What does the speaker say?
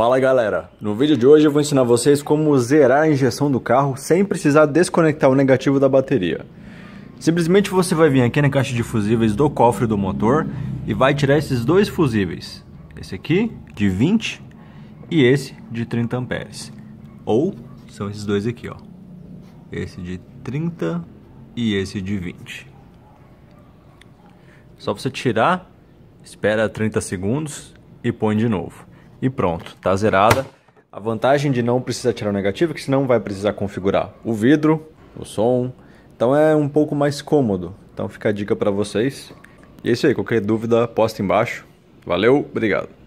Fala galera, no vídeo de hoje eu vou ensinar vocês como zerar a injeção do carro sem precisar desconectar o negativo da bateria. Simplesmente você vai vir aqui na caixa de fusíveis do cofre do motor e vai tirar esses dois fusíveis, esse aqui de 20 e esse de 30 amperes, ou são esses dois aqui ó, esse de 30 e esse de 20. Só você tirar, espera 30 segundos e põe de novo e pronto, tá zerada. A vantagem de não precisar tirar o negativo é que senão vai precisar configurar o vidro, o som, então é um pouco mais cômodo. Então fica a dica para vocês. E é isso aí, qualquer dúvida, posta embaixo. Valeu, obrigado.